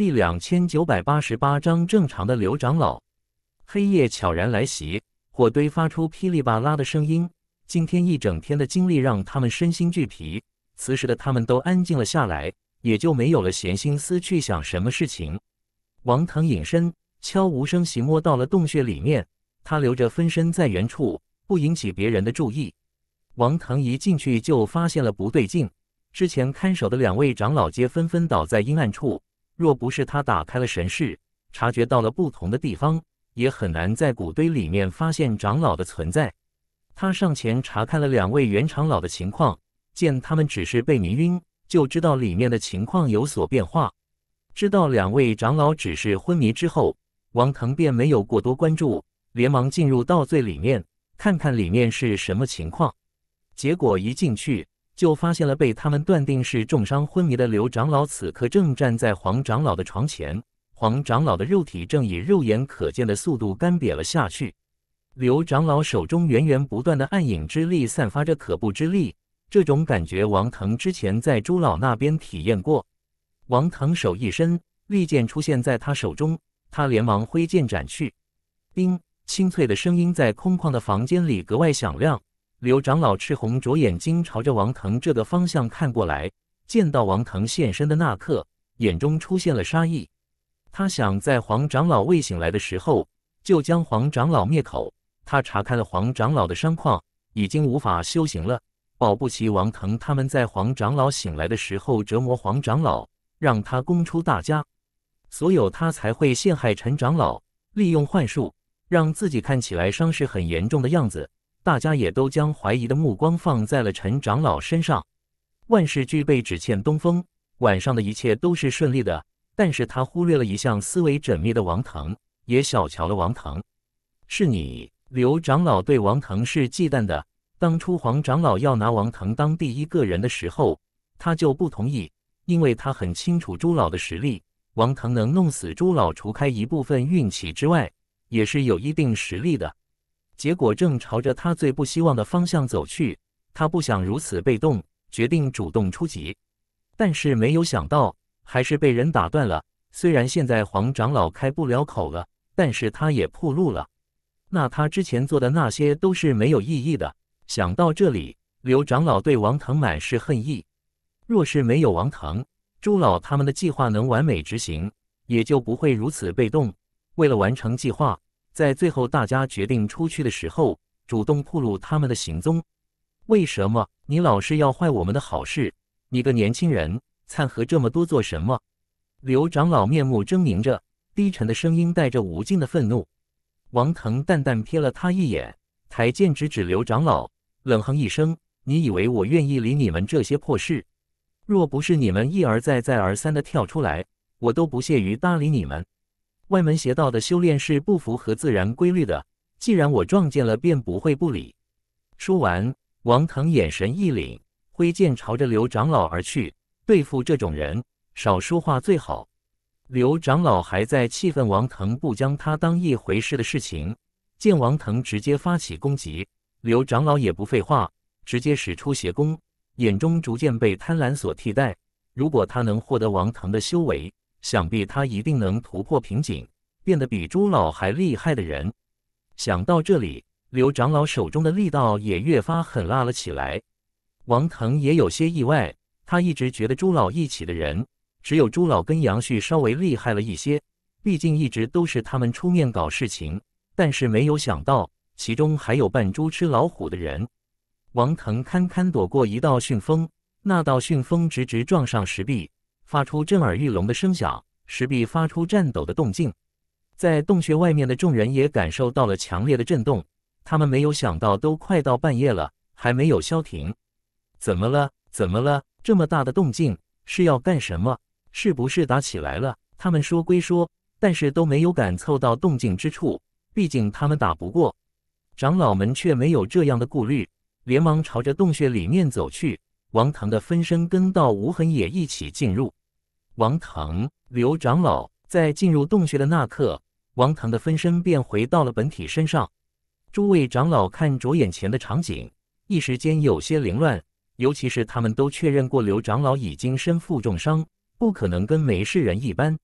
第两千九百八十八章，正常的刘长老。黑夜悄然来袭，火堆发出噼里啪啦的声音。今天一整天的经历让他们身心俱疲，此时的他们都安静了下来，也就没有了闲心思去想什么事情。王腾隐身，悄无声息摸到了洞穴里面。他留着分身在原处，不引起别人的注意。王腾一进去就发现了不对劲，之前看守的两位长老皆纷纷倒在阴暗处。若不是他打开了神视，察觉到了不同的地方，也很难在谷堆里面发现长老的存在。他上前查看了两位元长老的情况，见他们只是被迷晕，就知道里面的情况有所变化。知道两位长老只是昏迷之后，王腾便没有过多关注，连忙进入到最里面，看看里面是什么情况。结果一进去，就发现了被他们断定是重伤昏迷的刘长老，此刻正站在黄长老的床前。黄长老的肉体正以肉眼可见的速度干瘪了下去。刘长老手中源源不断的暗影之力，散发着可怖之力。这种感觉王腾之前在朱老那边体验过。王腾手一伸，利剑出现在他手中，他连忙挥剑斩去。冰，清脆的声音在空旷的房间里格外响亮。刘长老赤红着眼睛朝着王腾这个方向看过来，见到王腾现身的那刻，眼中出现了杀意。他想在黄长老未醒来的时候就将黄长老灭口。他查看了黄长老的伤况，已经无法修行了。保不齐王腾他们在黄长老醒来的时候折磨黄长老，让他供出大家，所有他才会陷害陈长老，利用幻术让自己看起来伤势很严重的样子。大家也都将怀疑的目光放在了陈长老身上。万事俱备，只欠东风。晚上的一切都是顺利的，但是他忽略了一项思维缜密的王腾，也小瞧了王腾。是你，刘长老对王腾是忌惮的。当初黄长老要拿王腾当第一个人的时候，他就不同意，因为他很清楚朱老的实力。王腾能弄死朱老，除开一部分运气之外，也是有一定实力的。结果正朝着他最不希望的方向走去，他不想如此被动，决定主动出击。但是没有想到，还是被人打断了。虽然现在黄长老开不了口了，但是他也铺路了。那他之前做的那些都是没有意义的。想到这里，刘长老对王腾满是恨意。若是没有王腾，朱老他们的计划能完美执行，也就不会如此被动。为了完成计划。在最后，大家决定出去的时候，主动暴露他们的行踪。为什么你老是要坏我们的好事？你个年轻人，掺和这么多做什么？刘长老面目狰狞着，低沉的声音带着无尽的愤怒。王腾淡淡瞥了他一眼，抬剑指指刘长老，冷哼一声：“你以为我愿意理你们这些破事？若不是你们一而再、再而三的跳出来，我都不屑于搭理你们。”外门邪道的修炼是不符合自然规律的。既然我撞见了，便不会不理。说完，王腾眼神一凛，挥剑朝着刘长老而去。对付这种人，少说话最好。刘长老还在气愤王腾不将他当一回事的事情，见王腾直接发起攻击，刘长老也不废话，直接使出邪功，眼中逐渐被贪婪所替代。如果他能获得王腾的修为，想必他一定能突破瓶颈，变得比朱老还厉害的人。想到这里，刘长老手中的力道也越发狠辣了起来。王腾也有些意外，他一直觉得朱老一起的人，只有朱老跟杨旭稍微厉害了一些，毕竟一直都是他们出面搞事情。但是没有想到，其中还有扮猪吃老虎的人。王腾堪堪躲过一道旋风，那道旋风直直撞上石壁。发出震耳欲聋的声响，石壁发出颤抖的动静，在洞穴外面的众人也感受到了强烈的震动。他们没有想到，都快到半夜了，还没有消停。怎么了？怎么了？这么大的动静是要干什么？是不是打起来了？他们说归说，但是都没有敢凑到动静之处，毕竟他们打不过。长老们却没有这样的顾虑，连忙朝着洞穴里面走去。王腾的分身跟到无痕也一起进入。王腾、刘长老在进入洞穴的那刻，王腾的分身便回到了本体身上。诸位长老看着眼前的场景，一时间有些凌乱。尤其是他们都确认过刘长老已经身负重伤，不可能跟没事人一般。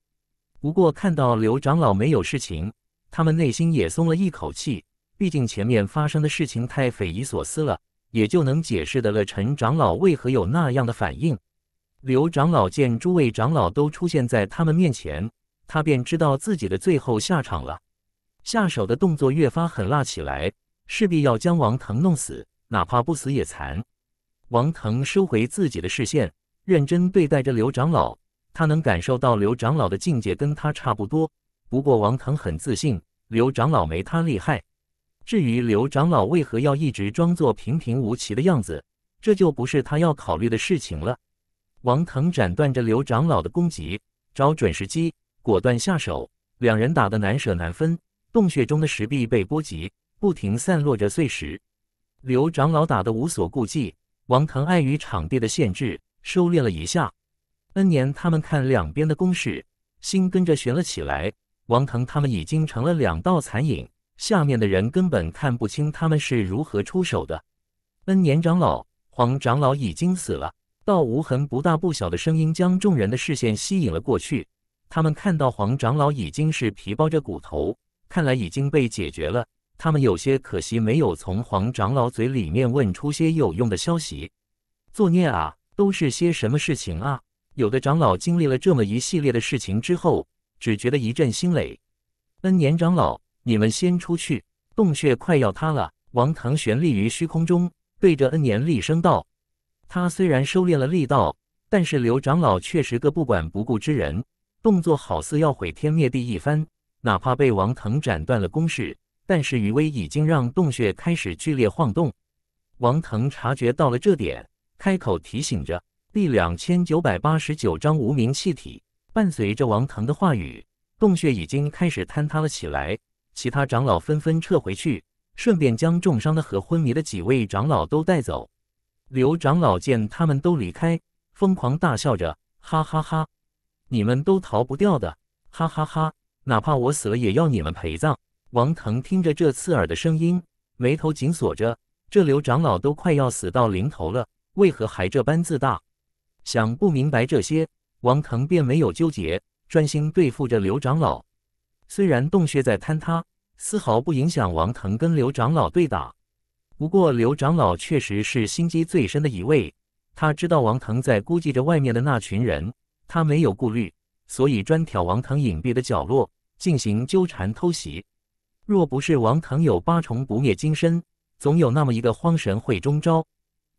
不过看到刘长老没有事情，他们内心也松了一口气。毕竟前面发生的事情太匪夷所思了，也就能解释得了陈长老为何有那样的反应。刘长老见诸位长老都出现在他们面前，他便知道自己的最后下场了。下手的动作越发狠辣起来，势必要将王腾弄死，哪怕不死也残。王腾收回自己的视线，认真对待着刘长老。他能感受到刘长老的境界跟他差不多，不过王腾很自信，刘长老没他厉害。至于刘长老为何要一直装作平平无奇的样子，这就不是他要考虑的事情了。王腾斩断着刘长老的攻击，找准时机，果断下手。两人打得难舍难分，洞穴中的石壁被波及，不停散落着碎石。刘长老打得无所顾忌，王腾碍于场地的限制，收敛了一下。恩年他们看两边的攻势，心跟着悬了起来。王腾他们已经成了两道残影，下面的人根本看不清他们是如何出手的。恩年长老、黄长老已经死了。道无痕不大不小的声音将众人的视线吸引了过去。他们看到黄长老已经是皮包着骨头，看来已经被解决了。他们有些可惜，没有从黄长老嘴里面问出些有用的消息。作孽啊！都是些什么事情啊？有的长老经历了这么一系列的事情之后，只觉得一阵心累。恩年长老，你们先出去，洞穴快要塌了。王唐玄立于虚空中，对着恩年厉声道。他虽然收敛了力道，但是刘长老确实个不管不顾之人，动作好似要毁天灭地一番。哪怕被王腾斩断了攻势，但是余威已经让洞穴开始剧烈晃动。王腾察觉到了这点，开口提醒着。第两千九百八十九章无名气体。伴随着王腾的话语，洞穴已经开始坍塌了起来。其他长老纷纷撤回去，顺便将重伤的和昏迷的几位长老都带走。刘长老见他们都离开，疯狂大笑着：“哈哈哈，你们都逃不掉的，哈哈哈！哪怕我死了也要你们陪葬。”王腾听着这刺耳的声音，眉头紧锁着。这刘长老都快要死到临头了，为何还这般自大？想不明白这些，王腾便没有纠结，专心对付着刘长老。虽然洞穴在坍塌，丝毫不影响王腾跟刘长老对打。不过，刘长老确实是心机最深的一位。他知道王腾在估计着外面的那群人，他没有顾虑，所以专挑王腾隐蔽的角落进行纠缠偷袭。若不是王腾有八重不灭金身，总有那么一个荒神会中招。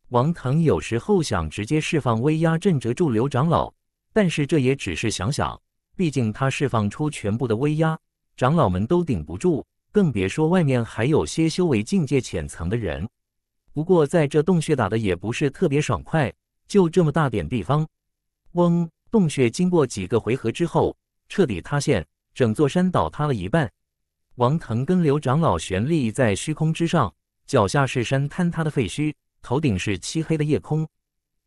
王腾有时候想直接释放威压镇折住刘长老，但是这也只是想想，毕竟他释放出全部的威压，长老们都顶不住。更别说外面还有些修为境界浅层的人。不过在这洞穴打的也不是特别爽快，就这么大点地方。嗡，洞穴经过几个回合之后彻底塌陷，整座山倒塌了一半。王腾跟刘长老悬立在虚空之上，脚下是山坍塌的废墟，头顶是漆黑的夜空，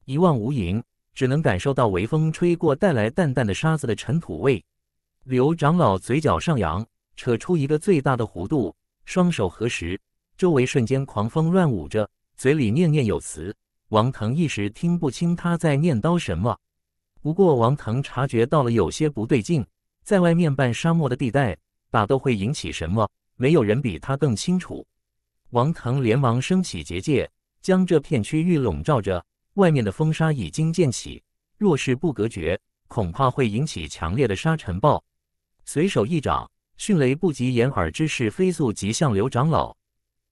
一望无垠，只能感受到微风吹过带来淡淡的沙子的尘土味。刘长老嘴角上扬。扯出一个最大的弧度，双手合十，周围瞬间狂风乱舞着，嘴里念念有词。王腾一时听不清他在念叨什么，不过王腾察觉到了有些不对劲。在外面半沙漠的地带，打斗会引起什么？没有人比他更清楚。王腾连忙升起结界，将这片区域笼罩着。外面的风沙已经渐起，若是不隔绝，恐怕会引起强烈的沙尘暴。随手一掌。迅雷不及掩耳之势，飞速袭向刘长老。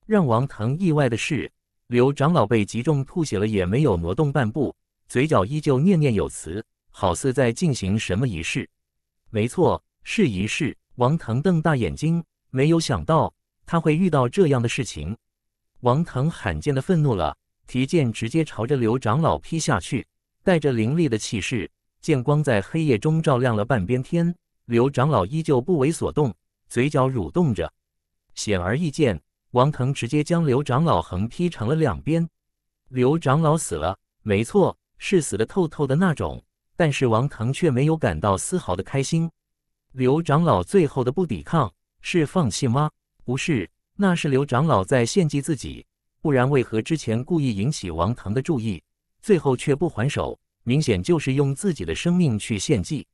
让王腾意外的是，刘长老被击中吐血了，也没有挪动半步，嘴角依旧念念有词，好似在进行什么仪式。没错，是仪式。王腾瞪大眼睛，没有想到他会遇到这样的事情。王腾罕见的愤怒了，提剑直接朝着刘长老劈下去，带着凌厉的气势，剑光在黑夜中照亮了半边天。刘长老依旧不为所动。嘴角蠕动着，显而易见，王腾直接将刘长老横劈成了两边。刘长老死了，没错，是死的透透的那种。但是王腾却没有感到丝毫的开心。刘长老最后的不抵抗，是放弃吗？不是，那是刘长老在献祭自己。不然为何之前故意引起王腾的注意，最后却不还手？明显就是用自己的生命去献祭。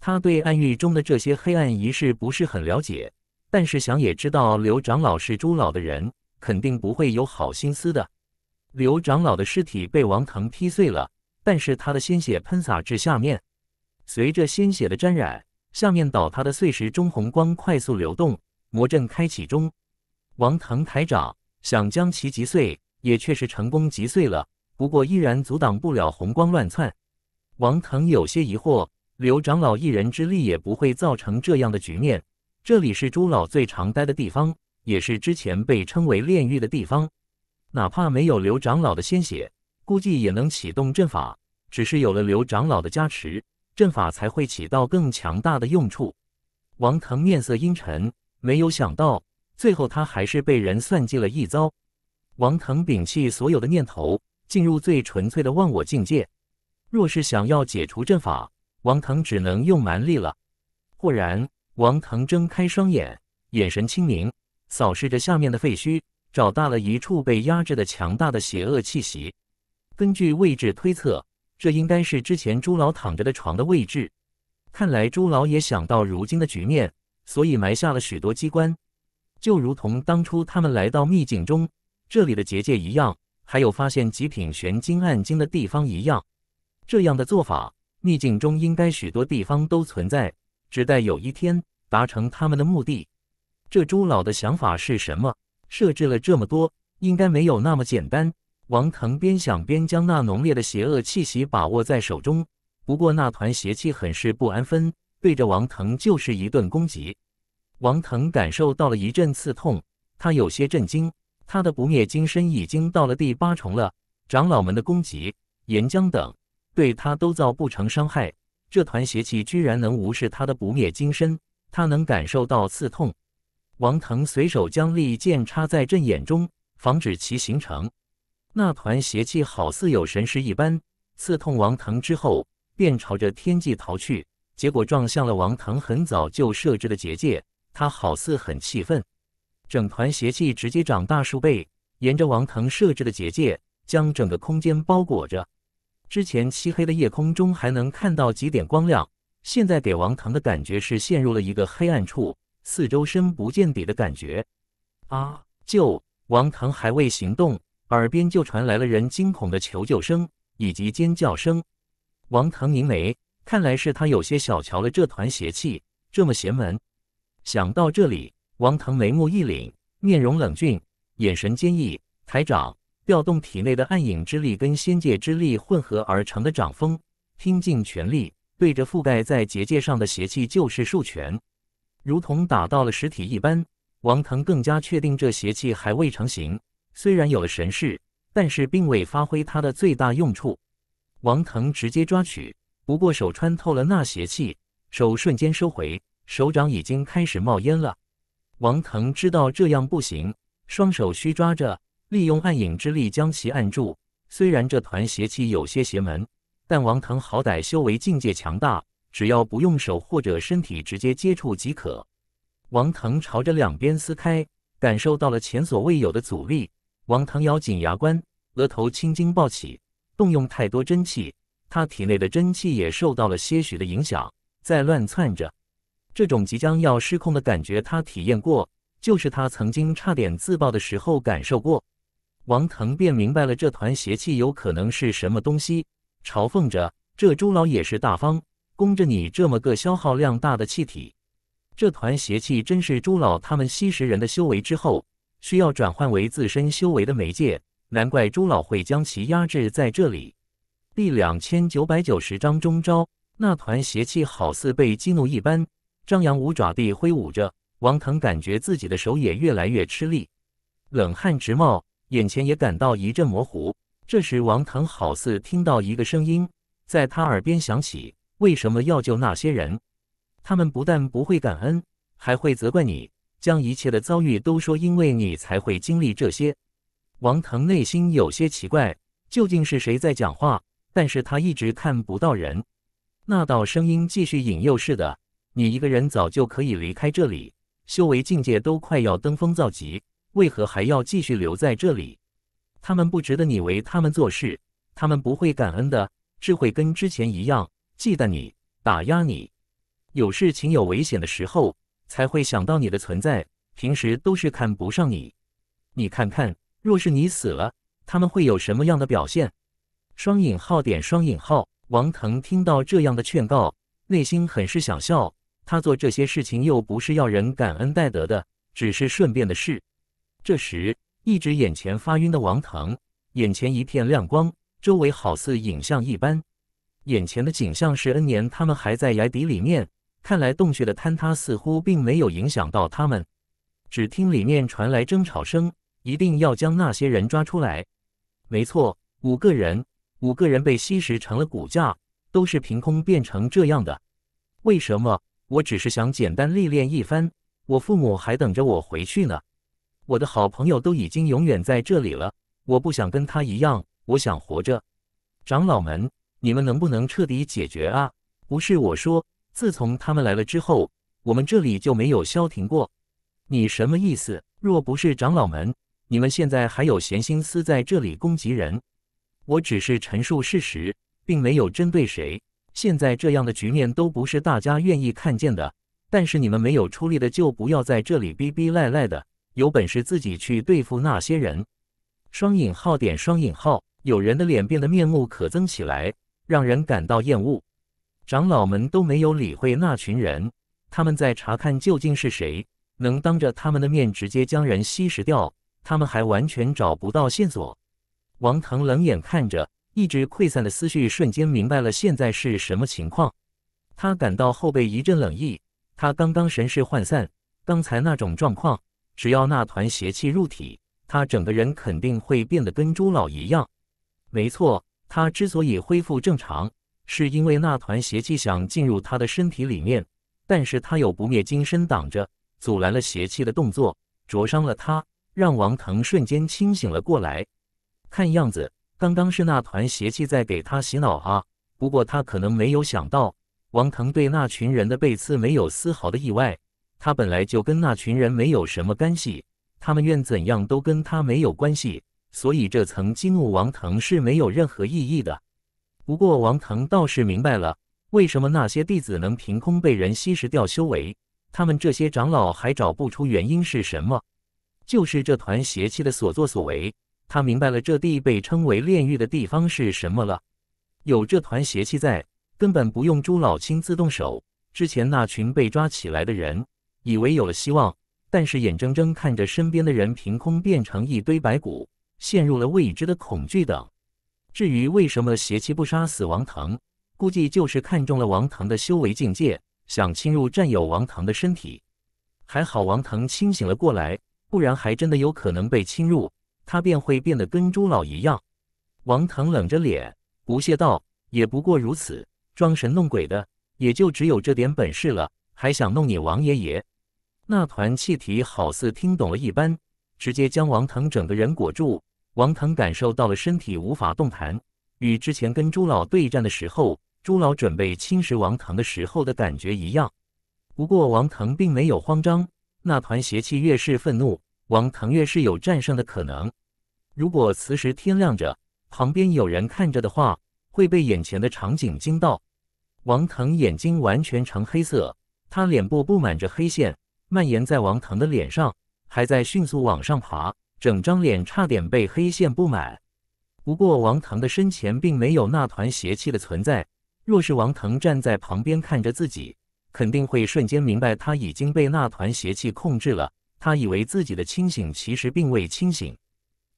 他对暗域中的这些黑暗仪式不是很了解，但是想也知道刘长老是朱老的人，肯定不会有好心思的。刘长老的尸体被王腾劈碎了，但是他的鲜血喷洒至下面，随着鲜血的沾染，下面倒塌的碎石中红光快速流动，魔阵开启中。王腾抬掌想将其击碎，也确实成功击碎了，不过依然阻挡不了红光乱窜。王腾有些疑惑。刘长老一人之力也不会造成这样的局面。这里是朱老最常待的地方，也是之前被称为炼狱的地方。哪怕没有刘长老的鲜血，估计也能启动阵法。只是有了刘长老的加持，阵法才会起到更强大的用处。王腾面色阴沉，没有想到最后他还是被人算计了一遭。王腾摒弃所有的念头，进入最纯粹的忘我境界。若是想要解除阵法，王腾只能用蛮力了。忽然，王腾睁开双眼，眼神清明，扫视着下面的废墟，找到了一处被压制的强大的邪恶气息。根据位置推测，这应该是之前朱老躺着的床的位置。看来朱老也想到如今的局面，所以埋下了许多机关，就如同当初他们来到秘境中这里的结界一样，还有发现极品玄金暗金的地方一样。这样的做法。逆境中应该许多地方都存在，只待有一天达成他们的目的。这朱老的想法是什么？设置了这么多，应该没有那么简单。王腾边想边将那浓烈的邪恶气息把握在手中，不过那团邪气很是不安分，对着王腾就是一顿攻击。王腾感受到了一阵刺痛，他有些震惊，他的不灭金身已经到了第八重了。长老们的攻击，岩浆等。对他都造不成伤害，这团邪气居然能无视他的不灭金身，他能感受到刺痛。王腾随手将利剑插在阵眼中，防止其形成。那团邪气好似有神识一般，刺痛王腾之后，便朝着天际逃去。结果撞向了王腾很早就设置的结界，他好似很气愤，整团邪气直接长大数倍，沿着王腾设置的结界，将整个空间包裹着。之前漆黑的夜空中还能看到几点光亮，现在给王腾的感觉是陷入了一个黑暗处，四周深不见底的感觉。啊！就王腾还未行动，耳边就传来了人惊恐的求救声以及尖叫声。王腾凝眉，看来是他有些小瞧了这团邪气，这么邪门。想到这里，王腾眉目一凛，面容冷峻，眼神坚毅。台长。调动体内的暗影之力跟仙界之力混合而成的掌风，拼尽全力对着覆盖在结界上的邪气就是数拳，如同打到了实体一般。王腾更加确定这邪气还未成型，虽然有了神势，但是并未发挥它的最大用处。王腾直接抓取，不过手穿透了那邪气，手瞬间收回，手掌已经开始冒烟了。王腾知道这样不行，双手虚抓着。利用暗影之力将其按住。虽然这团邪气有些邪门，但王腾好歹修为境界强大，只要不用手或者身体直接接触即可。王腾朝着两边撕开，感受到了前所未有的阻力。王腾咬紧牙关，额头青筋暴起，动用太多真气，他体内的真气也受到了些许的影响，在乱窜着。这种即将要失控的感觉，他体验过，就是他曾经差点自爆的时候感受过。王腾便明白了，这团邪气有可能是什么东西。嘲讽着，这朱老也是大方，供着你这么个消耗量大的气体。这团邪气真是朱老他们吸食人的修为之后，需要转换为自身修为的媒介。难怪朱老会将其压制在这里。第两千九百九十章中招。那团邪气好似被激怒一般，张牙舞爪地挥舞着。王腾感觉自己的手也越来越吃力，冷汗直冒。眼前也感到一阵模糊。这时，王腾好似听到一个声音在他耳边响起：“为什么要救那些人？他们不但不会感恩，还会责怪你，将一切的遭遇都说因为你才会经历这些。”王腾内心有些奇怪，究竟是谁在讲话？但是他一直看不到人。那道声音继续引诱似的：“你一个人早就可以离开这里，修为境界都快要登峰造极。”为何还要继续留在这里？他们不值得你为他们做事，他们不会感恩的，智会跟之前一样忌惮你、打压你。有事情、有危险的时候才会想到你的存在，平时都是看不上你。你看看，若是你死了，他们会有什么样的表现？双引号点双引号。王腾听到这样的劝告，内心很是想笑。他做这些事情又不是要人感恩戴德的，只是顺便的事。这时，一直眼前发晕的王腾，眼前一片亮光，周围好似影像一般。眼前的景象是，恩年他们还在崖底里面。看来洞穴的坍塌似乎并没有影响到他们。只听里面传来争吵声，一定要将那些人抓出来。没错，五个人，五个人被吸食成了骨架，都是凭空变成这样的。为什么？我只是想简单历练一番，我父母还等着我回去呢。我的好朋友都已经永远在这里了，我不想跟他一样，我想活着。长老们，你们能不能彻底解决啊？不是我说，自从他们来了之后，我们这里就没有消停过。你什么意思？若不是长老们，你们现在还有闲心思在这里攻击人？我只是陈述事实，并没有针对谁。现在这样的局面都不是大家愿意看见的，但是你们没有出力的，就不要在这里逼逼赖赖的。有本事自己去对付那些人，双引号点双引号。有人的脸变得面目可憎起来，让人感到厌恶。长老们都没有理会那群人，他们在查看究竟是谁能当着他们的面直接将人吸食掉。他们还完全找不到线索。王腾冷眼看着，一直溃散的思绪瞬间明白了现在是什么情况。他感到后背一阵冷意。他刚刚神识涣散，刚才那种状况。只要那团邪气入体，他整个人肯定会变得跟猪老一样。没错，他之所以恢复正常，是因为那团邪气想进入他的身体里面，但是他有不灭金身挡着，阻拦了邪气的动作，灼伤了他，让王腾瞬间清醒了过来。看样子，刚刚是那团邪气在给他洗脑啊。不过他可能没有想到，王腾对那群人的背刺没有丝毫的意外。他本来就跟那群人没有什么干系，他们愿怎样都跟他没有关系，所以这层激怒王腾是没有任何意义的。不过王腾倒是明白了，为什么那些弟子能凭空被人吸食掉修为，他们这些长老还找不出原因是什么，就是这团邪气的所作所为。他明白了，这地被称为炼狱的地方是什么了。有这团邪气在，根本不用朱老亲自动手，之前那群被抓起来的人。以为有了希望，但是眼睁睁看着身边的人凭空变成一堆白骨，陷入了未知的恐惧等。至于为什么邪气不杀死王腾，估计就是看中了王腾的修为境界，想侵入占有王腾的身体。还好王腾清醒了过来，不然还真的有可能被侵入，他便会变得跟猪老一样。王腾冷着脸不屑道：“也不过如此，装神弄鬼的，也就只有这点本事了。”还想弄你王爷爷？那团气体好似听懂了一般，直接将王腾整个人裹住。王腾感受到了身体无法动弹，与之前跟朱老对战的时候，朱老准备侵蚀王腾的时候的感觉一样。不过王腾并没有慌张，那团邪气越是愤怒，王腾越是有战胜的可能。如果此时天亮着，旁边有人看着的话，会被眼前的场景惊到。王腾眼睛完全呈黑色。他脸部布满着黑线，蔓延在王腾的脸上，还在迅速往上爬，整张脸差点被黑线布满。不过王腾的身前并没有那团邪气的存在。若是王腾站在旁边看着自己，肯定会瞬间明白他已经被那团邪气控制了。他以为自己的清醒其实并未清醒，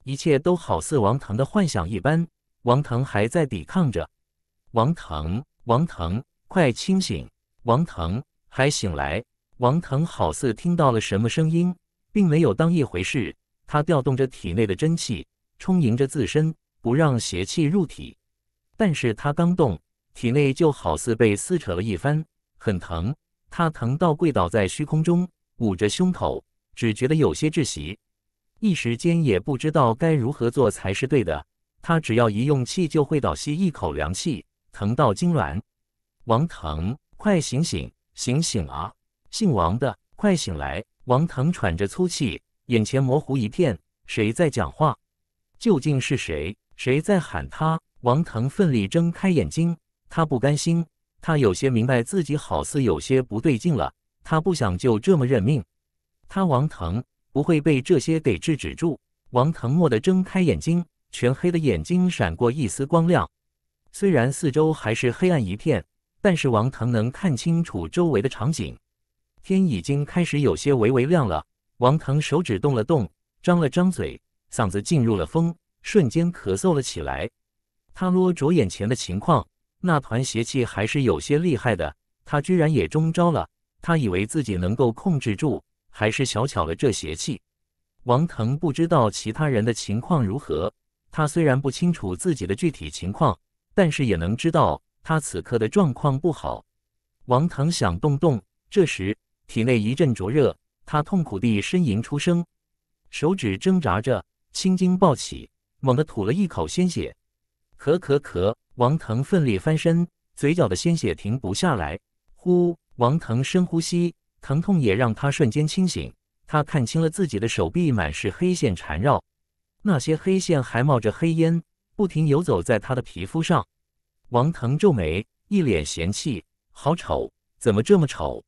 一切都好似王腾的幻想一般。王腾还在抵抗着。王腾，王腾，快清醒！王腾。还醒来，王腾好似听到了什么声音，并没有当一回事。他调动着体内的真气，充盈着自身，不让邪气入体。但是他刚动，体内就好似被撕扯了一番，很疼。他疼到跪倒在虚空中，捂着胸口，只觉得有些窒息，一时间也不知道该如何做才是对的。他只要一用气，就会倒吸一口凉气，疼到痉挛。王腾，快醒醒！醒醒啊！姓王的，快醒来！王腾喘着粗气，眼前模糊一片。谁在讲话？究竟是谁？谁在喊他？王腾奋力睁开眼睛，他不甘心，他有些明白自己好似有些不对劲了。他不想就这么认命。他王腾不会被这些给制止住。王腾蓦地睁开眼睛，全黑的眼睛闪过一丝光亮，虽然四周还是黑暗一片。但是王腾能看清楚周围的场景，天已经开始有些微微亮了。王腾手指动了动，张了张嘴，嗓子进入了风，瞬间咳嗽了起来。他摸着眼前的情况，那团邪气还是有些厉害的。他居然也中招了。他以为自己能够控制住，还是小巧了这邪气。王腾不知道其他人的情况如何，他虽然不清楚自己的具体情况，但是也能知道。他此刻的状况不好，王腾想动动，这时体内一阵灼热，他痛苦地呻吟出声，手指挣扎着，青筋暴起，猛地吐了一口鲜血，咳咳咳！王腾奋力翻身，嘴角的鲜血停不下来。呼！王腾深呼吸，疼痛也让他瞬间清醒。他看清了自己的手臂，满是黑线缠绕，那些黑线还冒着黑烟，不停游走在他的皮肤上。王腾皱眉，一脸嫌弃：“好丑，怎么这么丑？”